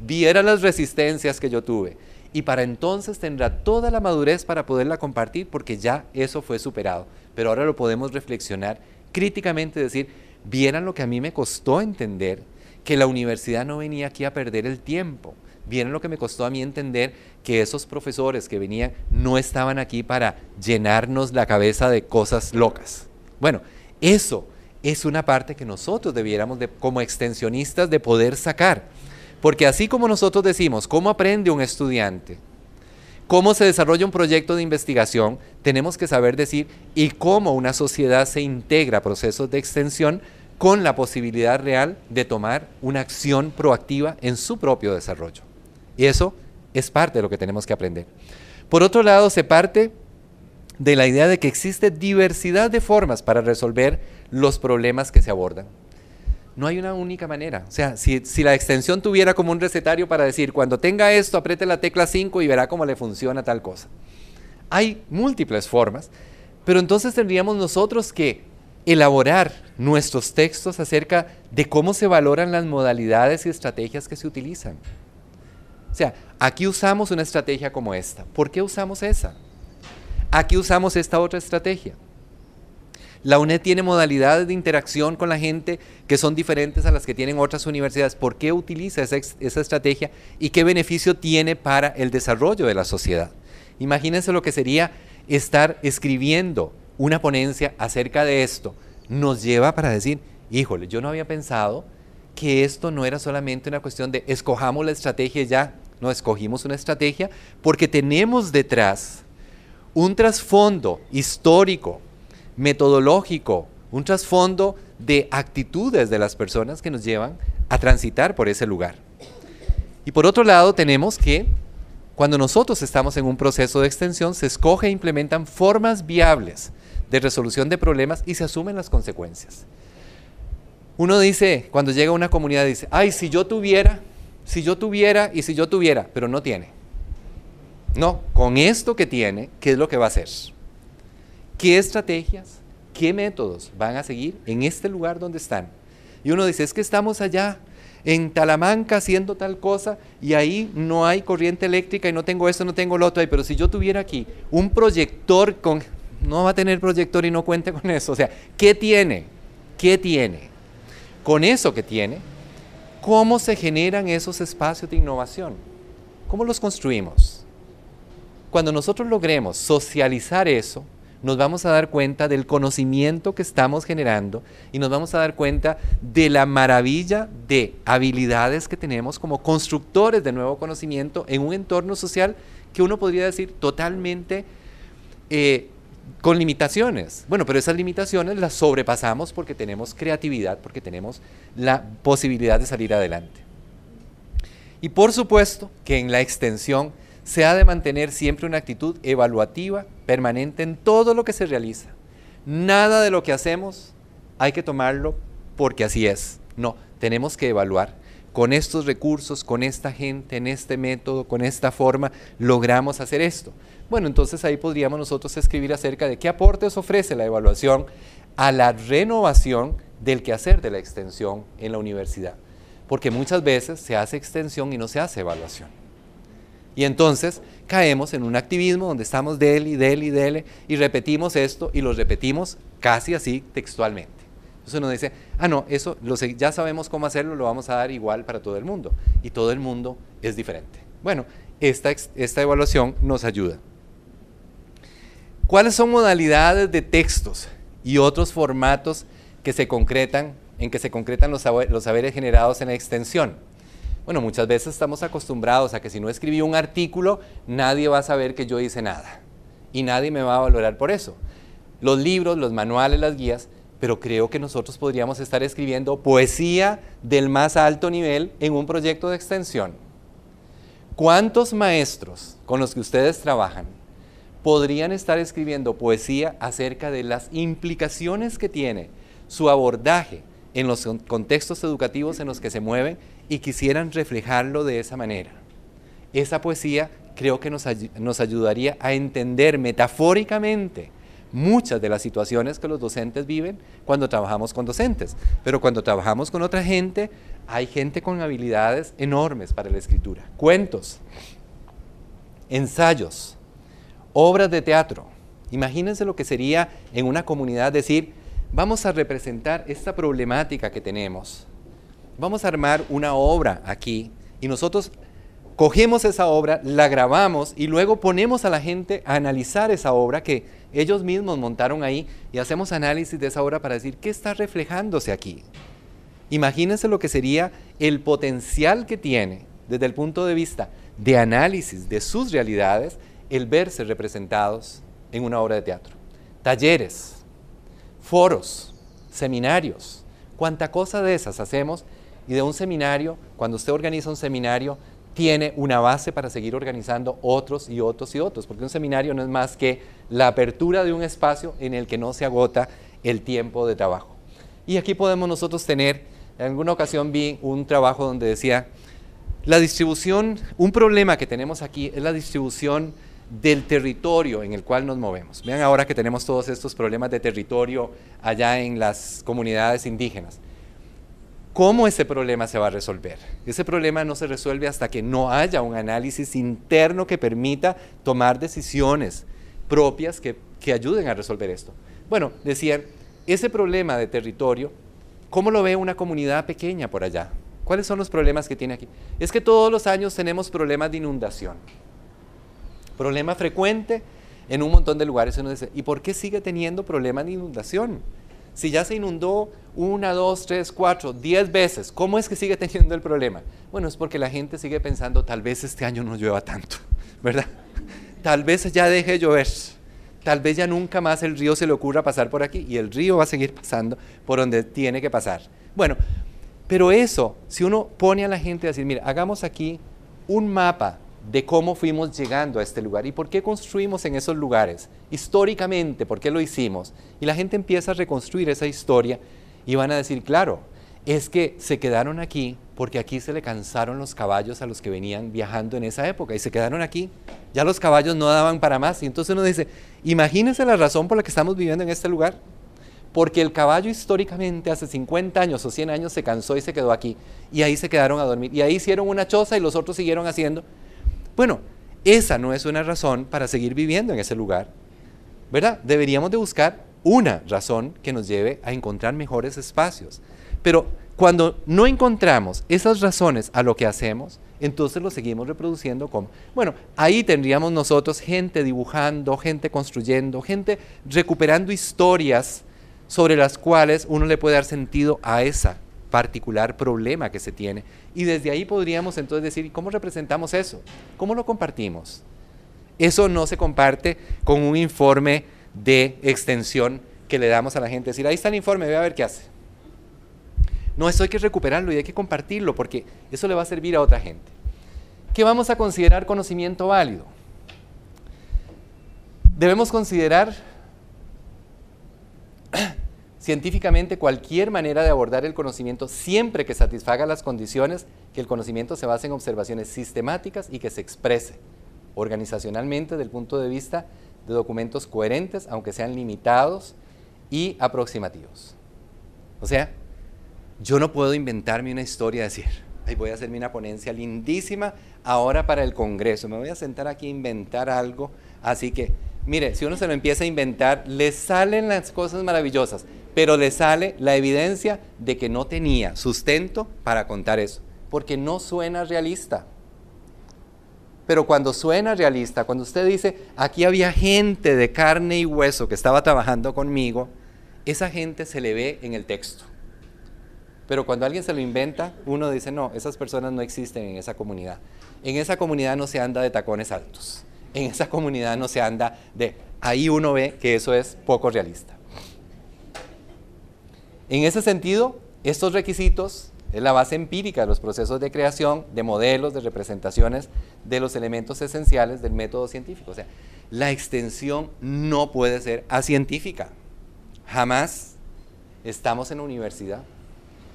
viera las resistencias que yo tuve. Y para entonces tendrá toda la madurez para poderla compartir porque ya eso fue superado. Pero ahora lo podemos reflexionar críticamente decir, vieran lo que a mí me costó entender que la universidad no venía aquí a perder el tiempo. Vieron lo que me costó a mí entender que esos profesores que venían no estaban aquí para llenarnos la cabeza de cosas locas. Bueno, eso es una parte que nosotros debiéramos como extensionistas de poder sacar. Porque así como nosotros decimos, ¿cómo aprende un estudiante? cómo se desarrolla un proyecto de investigación, tenemos que saber decir y cómo una sociedad se integra a procesos de extensión con la posibilidad real de tomar una acción proactiva en su propio desarrollo. Y eso es parte de lo que tenemos que aprender. Por otro lado, se parte de la idea de que existe diversidad de formas para resolver los problemas que se abordan. No hay una única manera. O sea, si, la extensión tuviera como un recetario para decir, cuando tenga esto, apriete la tecla 5 y verá cómo le funciona tal cosa. Hay múltiples formas, pero entonces tendríamos nosotros que elaborar nuestros textos acerca de cómo se valoran las modalidades y estrategias que se utilizan. O sea, aquí usamos una estrategia como esta. ¿Por qué usamos esa? Aquí usamos esta otra estrategia. La UNED tiene modalidades de interacción con la gente que son diferentes a las que tienen otras universidades. ¿Por qué utiliza esa, estrategia y qué beneficio tiene para el desarrollo de la sociedad? Imagínense lo que sería estar escribiendo una ponencia acerca de esto. Nos lleva para decir, híjole, yo no había pensado que esto no era solamente una cuestión de escojamos la estrategia ya, no escogimos una estrategia, porque tenemos detrás un trasfondo histórico, metodológico, un trasfondo de actitudes de las personas que nos llevan a transitar por ese lugar. Y por otro lado tenemos que cuando nosotros estamos en un proceso de extensión se escoge e implementan formas viables de resolución de problemas y se asumen las consecuencias. Uno dice, cuando llega una comunidad dice, ay, si yo tuviera, si yo tuviera y si yo tuviera, pero no tiene. No, con esto que tiene, ¿qué es lo que va a hacer? qué estrategias, qué métodos van a seguir en este lugar donde están. Y uno dice, es que estamos allá, en Talamanca haciendo tal cosa y ahí no hay corriente eléctrica y no tengo esto, no tengo lo otro. Pero si yo tuviera aquí un proyector con... No va a tener proyector y no cuente con eso. O sea, ¿qué tiene? ¿Qué tiene? Con eso que tiene, ¿cómo se generan esos espacios de innovación? ¿Cómo los construimos? Cuando nosotros logremos socializar eso, nos vamos a dar cuenta del conocimiento que estamos generando y nos vamos a dar cuenta de la maravilla de habilidades que tenemos como constructores de nuevo conocimiento en un entorno social que uno podría decir totalmente eh, con limitaciones. Bueno, pero esas limitaciones las sobrepasamos porque tenemos creatividad, porque tenemos la posibilidad de salir adelante. Y por supuesto que en la extensión se ha de mantener siempre una actitud evaluativa, permanente en todo lo que se realiza. Nada de lo que hacemos hay que tomarlo porque así es. No, tenemos que evaluar. Con estos recursos, con esta gente, en este método, con esta forma, logramos hacer esto. Bueno, entonces ahí podríamos nosotros escribir acerca de qué aportes ofrece la evaluación a la renovación del quehacer de la extensión en la universidad. Porque muchas veces se hace extensión y no se hace evaluación. Y entonces caemos en un activismo donde estamos dele y del y dele y repetimos esto y lo repetimos casi así textualmente. Entonces uno dice, ah, no, eso ya sabemos cómo hacerlo, lo vamos a dar igual para todo el mundo. Y todo el mundo es diferente. Bueno, esta, evaluación nos ayuda. ¿Cuáles son modalidades de textos y otros formatos que se concretan, en que se concretan los, los saberes generados en la extensión? Bueno, muchas veces estamos acostumbrados a que si no escribí un artículo, nadie va a saber que yo hice nada y nadie me va a valorar por eso. Los libros, los manuales, las guías, pero creo que nosotros podríamos estar escribiendo poesía del más alto nivel en un proyecto de extensión. ¿Cuántos maestros con los que ustedes trabajan podrían estar escribiendo poesía acerca de las implicaciones que tiene su abordaje en los contextos educativos en los que se mueven y quisieran reflejarlo de esa manera. Esa poesía creo que nos, ayudaría a entender metafóricamente muchas de las situaciones que los docentes viven cuando trabajamos con docentes. Pero cuando trabajamos con otra gente, hay gente con habilidades enormes para la escritura. Cuentos, ensayos, obras de teatro. Imagínense lo que sería en una comunidad decir, vamos a representar esta problemática que tenemos vamos a armar una obra aquí y nosotros cogemos esa obra, la grabamos y luego ponemos a la gente a analizar esa obra que ellos mismos montaron ahí y hacemos análisis de esa obra para decir qué está reflejándose aquí. Imagínense lo que sería el potencial que tiene desde el punto de vista de análisis de sus realidades el verse representados en una obra de teatro. Talleres, foros, seminarios, cuánta cosa de esas hacemos y de un seminario, cuando usted organiza un seminario, tiene una base para seguir organizando otros y otros y otros, porque un seminario no es más que la apertura de un espacio en el que no se agota el tiempo de trabajo. Y aquí podemos nosotros tener, en alguna ocasión vi un trabajo donde decía, la distribución, un problema que tenemos aquí es la distribución del territorio en el cual nos movemos. Vean ahora que tenemos todos estos problemas de territorio allá en las comunidades indígenas. ¿Cómo ese problema se va a resolver? Ese problema no se resuelve hasta que no haya un análisis interno que permita tomar decisiones propias que, que ayuden a resolver esto. Bueno, decían, ese problema de territorio, ¿cómo lo ve una comunidad pequeña por allá? ¿Cuáles son los problemas que tiene aquí? Es que todos los años tenemos problemas de inundación. Problema frecuente en un montón de lugares. ¿y por qué sigue teniendo problemas de inundación? Si ya se inundó una, dos, tres, cuatro, diez veces, ¿cómo es que sigue teniendo el problema? Bueno, es porque la gente sigue pensando, tal vez este año no llueva tanto, ¿verdad? Tal vez ya deje llover, tal vez ya nunca más el río se le ocurra pasar por aquí y el río va a seguir pasando por donde tiene que pasar. Bueno, pero eso, si uno pone a la gente a decir, mira, hagamos aquí un mapa de cómo fuimos llegando a este lugar y por qué construimos en esos lugares, históricamente, por qué lo hicimos. Y la gente empieza a reconstruir esa historia y van a decir, claro, es que se quedaron aquí porque aquí se le cansaron los caballos a los que venían viajando en esa época y se quedaron aquí. Ya los caballos no daban para más. Y entonces uno dice, imagínense la razón por la que estamos viviendo en este lugar. Porque el caballo históricamente hace 50 años o 100 años se cansó y se quedó aquí. Y ahí se quedaron a dormir. Y ahí hicieron una choza y los otros siguieron haciendo. Bueno, esa no es una razón para seguir viviendo en ese lugar, ¿verdad? Deberíamos de buscar una razón que nos lleve a encontrar mejores espacios. Pero cuando no encontramos esas razones a lo que hacemos, entonces lo seguimos reproduciendo como, bueno, ahí tendríamos nosotros gente dibujando, gente construyendo, gente recuperando historias sobre las cuales uno le puede dar sentido a esa particular problema que se tiene. Y desde ahí podríamos entonces decir, ¿cómo representamos eso? ¿Cómo lo compartimos? Eso no se comparte con un informe de extensión que le damos a la gente. Decir, ahí está el informe, voy a ver qué hace. No, eso hay que recuperarlo y hay que compartirlo porque eso le va a servir a otra gente. ¿Qué vamos a considerar conocimiento válido? Debemos considerar Científicamente, cualquier manera de abordar el conocimiento siempre que satisfaga las condiciones que el conocimiento se base en observaciones sistemáticas y que se exprese organizacionalmente desde el punto de vista de documentos coherentes, aunque sean limitados y aproximativos. O sea, yo no puedo inventarme una historia y decir, Ay, voy a hacerme una ponencia lindísima ahora para el Congreso, me voy a sentar aquí a inventar algo, así que mire, si uno se lo empieza a inventar, le salen las cosas maravillosas, pero le sale la evidencia de que no tenía sustento para contar eso, porque no suena realista. Pero cuando suena realista, cuando usted dice, aquí había gente de carne y hueso que estaba trabajando conmigo, esa gente se le ve en el texto. Pero cuando alguien se lo inventa, uno dice, no, esas personas no existen en esa comunidad. En esa comunidad no se anda de tacones altos. En esa comunidad no se anda de... Ahí uno ve que eso es poco realista. En ese sentido, estos requisitos es la base empírica de los procesos de creación, de modelos, de representaciones de los elementos esenciales del método científico. O sea, la extensión no puede ser científica Jamás estamos en la universidad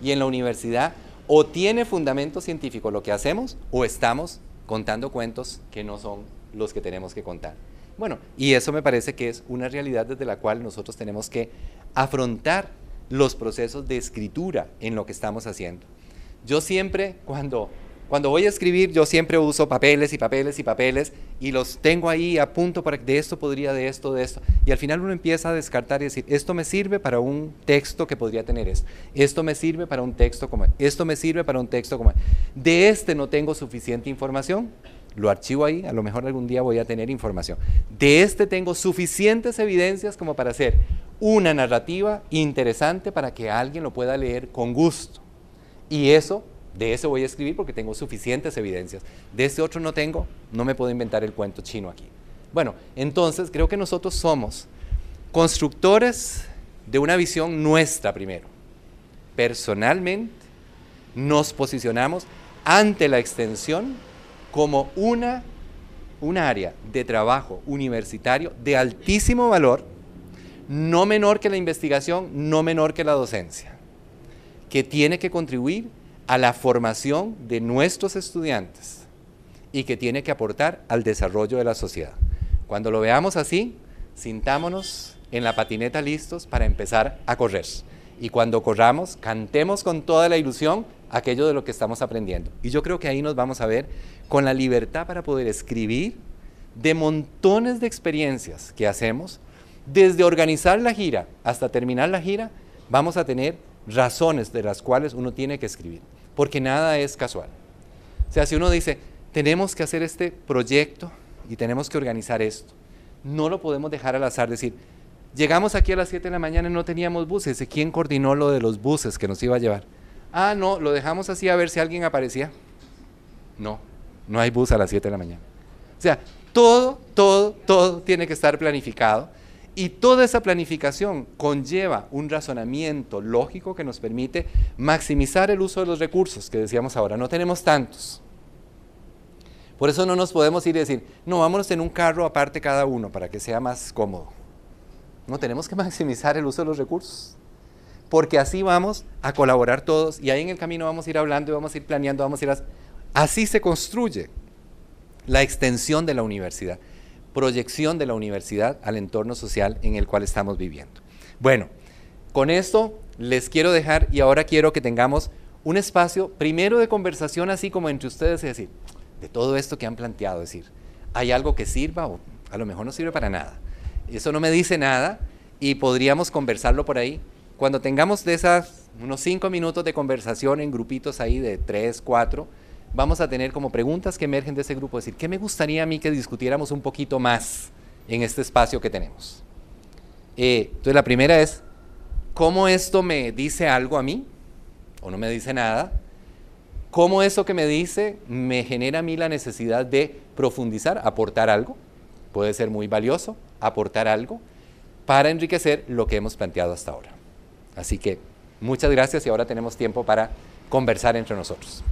y en la universidad o tiene fundamento científico lo que hacemos o estamos contando cuentos que no son los que tenemos que contar. Bueno, y eso me parece que es una realidad desde la cual nosotros tenemos que afrontar los procesos de escritura en lo que estamos haciendo. Yo siempre, cuando, cuando voy a escribir, yo siempre uso papeles y papeles y papeles y los tengo ahí a punto para que de esto podría, de esto, de esto. Y al final uno empieza a descartar y decir, esto me sirve para un texto que podría tener esto. Esto me sirve para un texto como Esto me sirve para un texto como De este no tengo suficiente información. Lo archivo ahí, a lo mejor algún día voy a tener información. De este tengo suficientes evidencias como para hacer una narrativa interesante para que alguien lo pueda leer con gusto. Y eso, de eso voy a escribir porque tengo suficientes evidencias. De ese otro no tengo, no me puedo inventar el cuento chino aquí. Bueno, entonces creo que nosotros somos constructores de una visión nuestra primero. Personalmente nos posicionamos ante la extensión como una, un área de trabajo universitario de altísimo valor no menor que la investigación, no menor que la docencia, que tiene que contribuir a la formación de nuestros estudiantes y que tiene que aportar al desarrollo de la sociedad. Cuando lo veamos así, sintámonos en la patineta listos para empezar a correr. Y cuando corramos, cantemos con toda la ilusión aquello de lo que estamos aprendiendo. Y yo creo que ahí nos vamos a ver con la libertad para poder escribir de montones de experiencias que hacemos desde organizar la gira hasta terminar la gira, vamos a tener razones de las cuales uno tiene que escribir, porque nada es casual. O sea, si uno dice, tenemos que hacer este proyecto y tenemos que organizar esto, no lo podemos dejar al azar, decir, llegamos aquí a las 7 de la mañana y no teníamos buses, quién coordinó lo de los buses que nos iba a llevar? Ah, no, lo dejamos así a ver si alguien aparecía. No, no hay bus a las 7 de la mañana. O sea, todo, todo, todo tiene que estar planificado. Y toda esa planificación conlleva un razonamiento lógico que nos permite maximizar el uso de los recursos que decíamos ahora. No tenemos tantos. Por eso no nos podemos ir y decir, no, vámonos en un carro aparte cada uno para que sea más cómodo. No, tenemos que maximizar el uso de los recursos. Porque así vamos a colaborar todos y ahí en el camino vamos a ir hablando y vamos a ir planeando, vamos a ir... Así se construye la extensión de la universidad proyección de la universidad al entorno social en el cual estamos viviendo. Bueno, con esto les quiero dejar y ahora quiero que tengamos un espacio primero de conversación así como entre ustedes, es decir, de todo esto que han planteado, decir, ¿hay algo que sirva o a lo mejor no sirve para nada? Eso no me dice nada y podríamos conversarlo por ahí. Cuando tengamos de esas unos cinco minutos de conversación en grupitos ahí de tres, cuatro, vamos a tener como preguntas que emergen de ese grupo, decir, ¿qué me gustaría a mí que discutiéramos un poquito más en este espacio que tenemos? Eh, entonces la primera es, ¿cómo esto me dice algo a mí? ¿O no me dice nada? ¿Cómo eso que me dice me genera a mí la necesidad de profundizar, aportar algo? Puede ser muy valioso, aportar algo para enriquecer lo que hemos planteado hasta ahora. Así que muchas gracias y ahora tenemos tiempo para conversar entre nosotros.